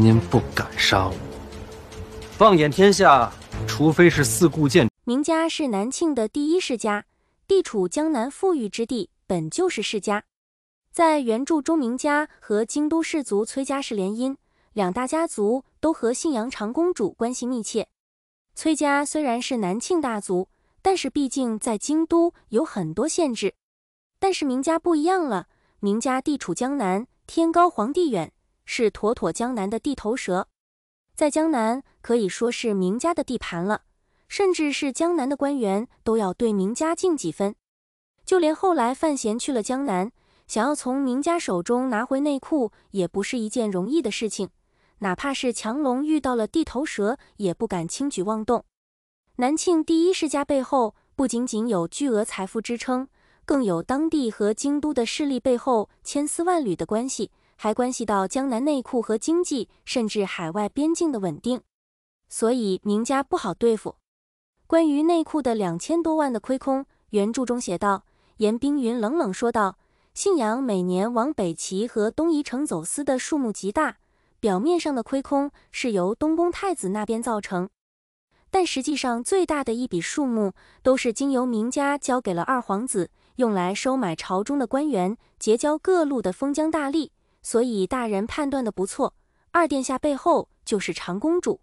您不敢杀我。放眼天下，除非是四顾剑。明家是南庆的第一世家，地处江南富裕之地，本就是世家。在原著中，明家和京都氏族崔家是联姻，两大家族都和信阳长公主关系密切。崔家虽然是南庆大族，但是毕竟在京都有很多限制。但是名家不一样了，名家地处江南，天高皇帝远。是妥妥江南的地头蛇，在江南可以说是名家的地盘了，甚至是江南的官员都要对名家敬几分。就连后来范闲去了江南，想要从名家手中拿回内裤，也不是一件容易的事情。哪怕是强龙遇到了地头蛇，也不敢轻举妄动。南庆第一世家背后不仅仅有巨额财富支撑，更有当地和京都的势力背后千丝万缕的关系。还关系到江南内库和经济，甚至海外边境的稳定，所以明家不好对付。关于内库的两千多万的亏空，原著中写道：“严冰云冷冷说道，信阳每年往北齐和东夷城走私的数目极大，表面上的亏空是由东宫太子那边造成，但实际上最大的一笔数目都是经由明家交给了二皇子，用来收买朝中的官员，结交各路的封疆大吏。”所以大人判断的不错，二殿下背后就是长公主。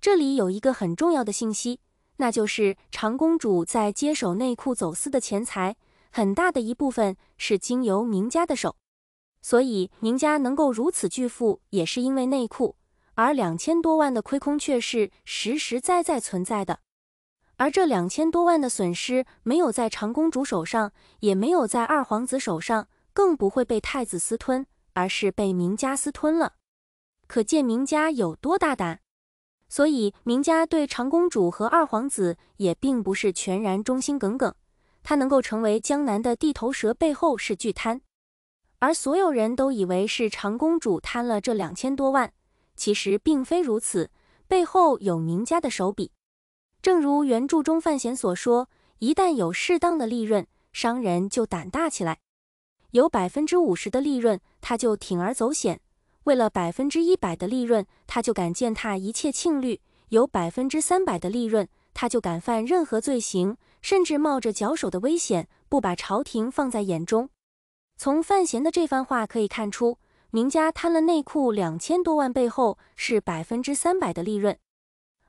这里有一个很重要的信息，那就是长公主在接手内库走私的钱财，很大的一部分是经由宁家的手。所以宁家能够如此巨富，也是因为内库。而两千多万的亏空却是实实在在存在的。而这两千多万的损失，没有在长公主手上，也没有在二皇子手上，更不会被太子私吞。而是被明家私吞了，可见明家有多大胆。所以明家对长公主和二皇子也并不是全然忠心耿耿。他能够成为江南的地头蛇，背后是巨贪。而所有人都以为是长公主贪了这两千多万，其实并非如此，背后有明家的手笔。正如原著中范闲所说：“一旦有适当的利润，商人就胆大起来。”有百分之五十的利润，他就铤而走险；为了百分之一百的利润，他就敢践踏一切庆律；有百分之三百的利润，他就敢犯任何罪行，甚至冒着绞首的危险，不把朝廷放在眼中。从范闲的这番话可以看出，名家贪了内库两千多万，背后是百分之三百的利润。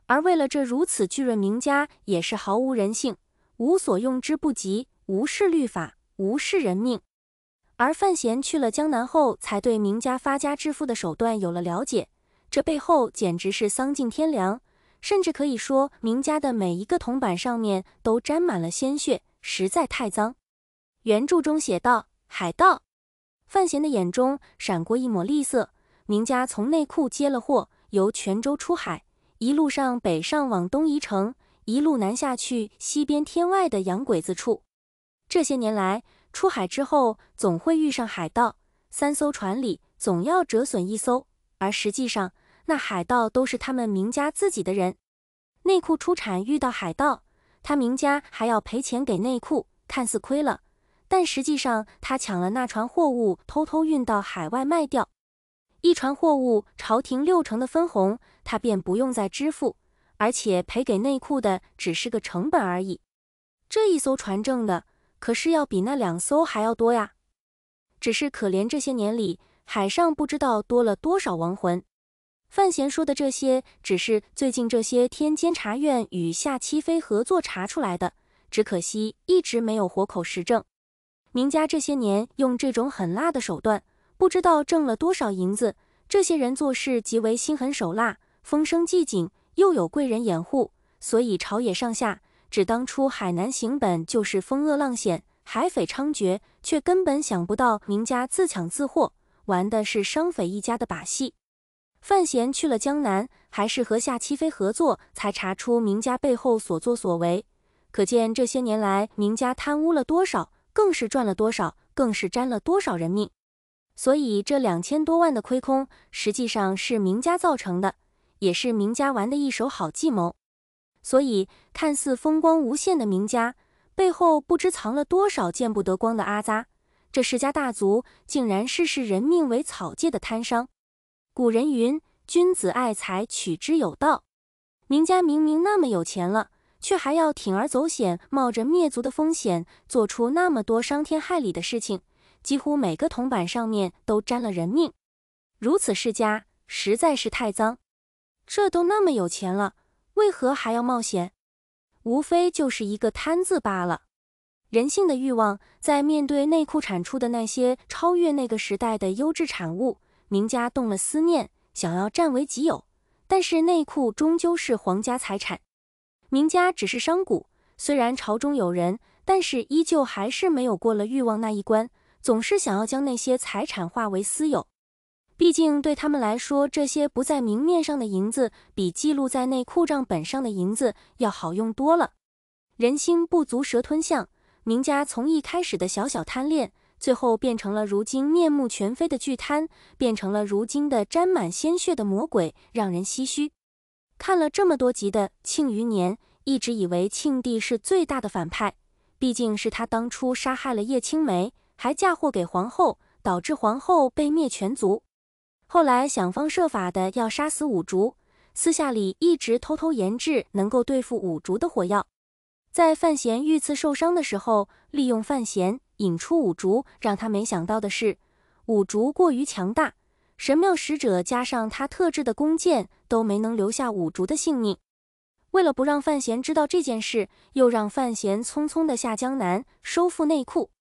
而为了这如此巨润，名家也是毫无人性，无所用之不及，无视律法，无视人命。而范闲去了江南后，才对明家发家致富的手段有了了解。这背后简直是丧尽天良，甚至可以说，明家的每一个铜板上面都沾满了鲜血，实在太脏。原著中写道：“海盗。”范闲的眼中闪过一抹厉色。明家从内库接了货，由泉州出海，一路上北上往东夷城，一路南下去西边天外的洋鬼子处。这些年来，出海之后总会遇上海盗，三艘船里总要折损一艘，而实际上那海盗都是他们明家自己的人。内库出产遇到海盗，他明家还要赔钱给内库，看似亏了，但实际上他抢了那船货物，偷偷运到海外卖掉，一船货物朝廷六成的分红他便不用再支付，而且赔给内库的只是个成本而已。这一艘船挣的。可是要比那两艘还要多呀！只是可怜这些年里，海上不知道多了多少亡魂。范闲说的这些，只是最近这些天监察院与夏七妃合作查出来的，只可惜一直没有活口实证。明家这些年用这种狠辣的手段，不知道挣了多少银子。这些人做事极为心狠手辣，风声既紧，又有贵人掩护，所以朝野上下。只当初海南行本就是风恶浪险，海匪猖獗，却根本想不到明家自抢自祸，玩的是商匪一家的把戏。范闲去了江南，还是和夏七飞合作，才查出明家背后所作所为。可见这些年来，明家贪污了多少，更是赚了多少，更是沾了多少人命。所以这两千多万的亏空，实际上是明家造成的，也是明家玩的一手好计谋。所以，看似风光无限的名家，背后不知藏了多少见不得光的阿扎。这世家大族，竟然视视人命为草芥的贪商。古人云：“君子爱财，取之有道。”名家明明那么有钱了，却还要铤而走险，冒着灭族的风险，做出那么多伤天害理的事情。几乎每个铜板上面都沾了人命。如此世家，实在是太脏。这都那么有钱了。为何还要冒险？无非就是一个贪字罢了。人性的欲望，在面对内库产出的那些超越那个时代的优质产物，名家动了思念，想要占为己有。但是内裤终究是皇家财产，名家只是商贾，虽然朝中有人，但是依旧还是没有过了欲望那一关，总是想要将那些财产化为私有。毕竟对他们来说，这些不在明面上的银子，比记录在内库账本上的银子要好用多了。人心不足蛇吞象，明家从一开始的小小贪恋，最后变成了如今面目全非的巨贪，变成了如今的沾满鲜血的魔鬼，让人唏嘘。看了这么多集的《庆余年》，一直以为庆帝是最大的反派，毕竟是他当初杀害了叶青梅，还嫁祸给皇后，导致皇后被灭全族。后来想方设法的要杀死五竹，私下里一直偷偷研制能够对付五竹的火药，在范闲遇刺受伤的时候，利用范闲引出五竹。让他没想到的是，五竹过于强大，神庙使者加上他特制的弓箭都没能留下五竹的性命。为了不让范闲知道这件事，又让范闲匆匆的下江南收复内库。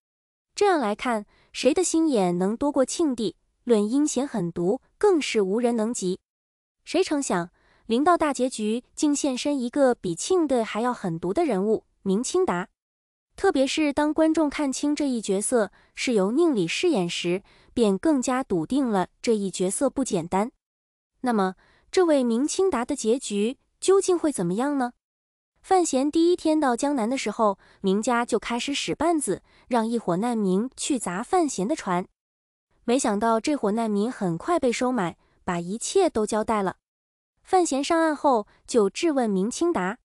这样来看，谁的心眼能多过庆帝？论阴险狠毒，更是无人能及。谁成想，临到大结局，竟现身一个比庆队还要狠毒的人物——明清达。特别是当观众看清这一角色是由宁理饰演时，便更加笃定了这一角色不简单。那么，这位明清达的结局究竟会怎么样呢？范闲第一天到江南的时候，明家就开始使绊子，让一伙难民去砸范闲的船。没想到这伙难民很快被收买，把一切都交代了。范闲上岸后就质问明清达，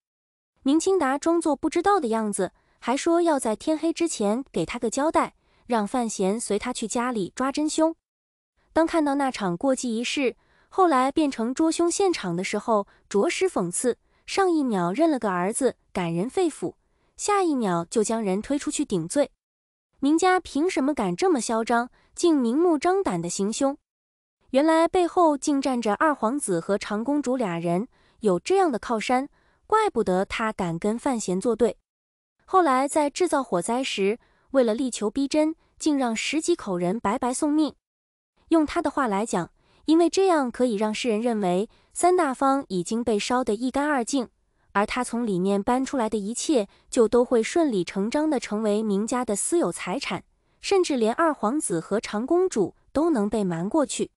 明清达装作不知道的样子，还说要在天黑之前给他个交代，让范闲随他去家里抓真凶。当看到那场过继仪式后来变成捉凶现场的时候，着实讽刺。上一秒认了个儿子，感人肺腑；下一秒就将人推出去顶罪。明家凭什么敢这么嚣张？竟明目张胆的行凶，原来背后竟站着二皇子和长公主俩人，有这样的靠山，怪不得他敢跟范闲作对。后来在制造火灾时，为了力求逼真，竟让十几口人白白送命。用他的话来讲，因为这样可以让世人认为三大方已经被烧得一干二净，而他从里面搬出来的一切，就都会顺理成章的成为明家的私有财产。甚至连二皇子和长公主都能被瞒过去，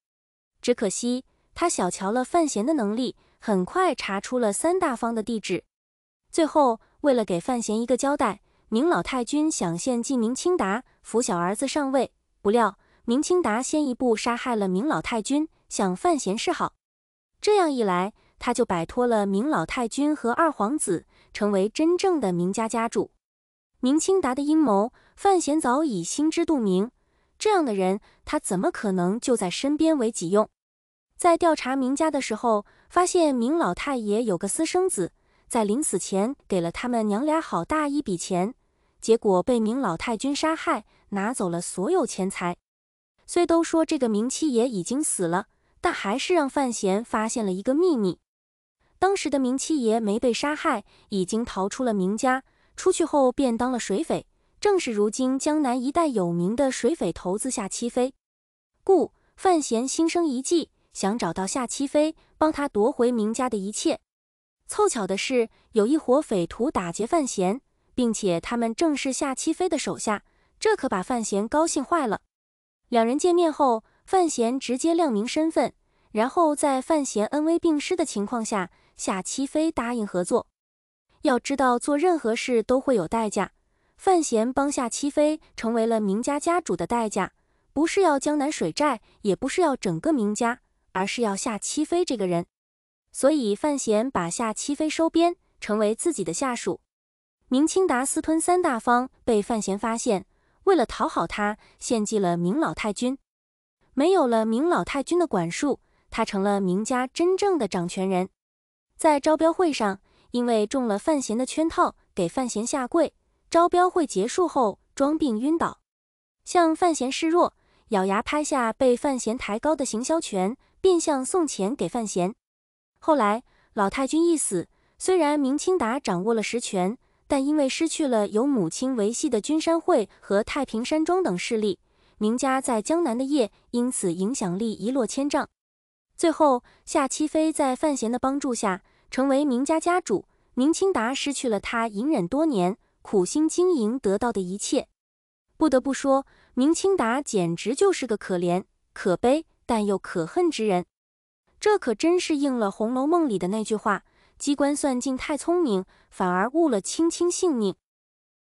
只可惜他小瞧了范闲的能力，很快查出了三大方的地址。最后，为了给范闲一个交代，明老太君想献祭明清达，扶小儿子上位。不料明清达先一步杀害了明老太君，向范闲示好。这样一来，他就摆脱了明老太君和二皇子，成为真正的明家家主。明清达的阴谋。范闲早已心知肚明，这样的人他怎么可能就在身边为己用？在调查明家的时候，发现明老太爷有个私生子，在临死前给了他们娘俩好大一笔钱，结果被明老太君杀害，拿走了所有钱财。虽都说这个明七爷已经死了，但还是让范闲发现了一个秘密：当时的明七爷没被杀害，已经逃出了明家，出去后便当了水匪。正是如今江南一带有名的水匪头子夏七飞，故范闲心生一计，想找到夏七飞，帮他夺回明家的一切。凑巧的是，有一伙匪徒打劫范闲，并且他们正是夏七飞的手下，这可把范闲高兴坏了。两人见面后，范闲直接亮明身份，然后在范闲恩威并施的情况下，夏七飞答应合作。要知道，做任何事都会有代价。范闲帮夏七妃成为了明家家主的代价，不是要江南水寨，也不是要整个明家，而是要夏七妃这个人。所以范闲把夏七妃收编，成为自己的下属。明清达私吞三大方被范闲发现，为了讨好他，献祭了明老太君。没有了明老太君的管束，他成了明家真正的掌权人。在招标会上，因为中了范闲的圈套，给范闲下跪。招标会结束后，装病晕倒，向范闲示弱，咬牙拍下被范闲抬高的行销权，变相送钱给范闲。后来老太君一死，虽然明清达掌握了实权，但因为失去了由母亲维系的君山会和太平山庄等势力，明家在江南的业因此影响力一落千丈。最后，夏七飞在范闲的帮助下成为明家家主，明清达失去了他隐忍多年。苦心经营得到的一切，不得不说明清达简直就是个可怜、可悲但又可恨之人。这可真是应了《红楼梦》里的那句话：“机关算尽太聪明，反而误了卿卿性命。”